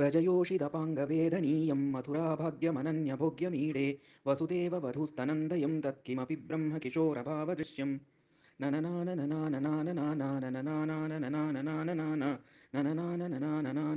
व्रजयोषिदपाङ्गवेदनीयं मथुराभाग्यमनन्यभोग्यमीडे वसुदेव वधूस्तनन्दयं तत्किमपि ब्रह्मकिशोरभावदृश्यं न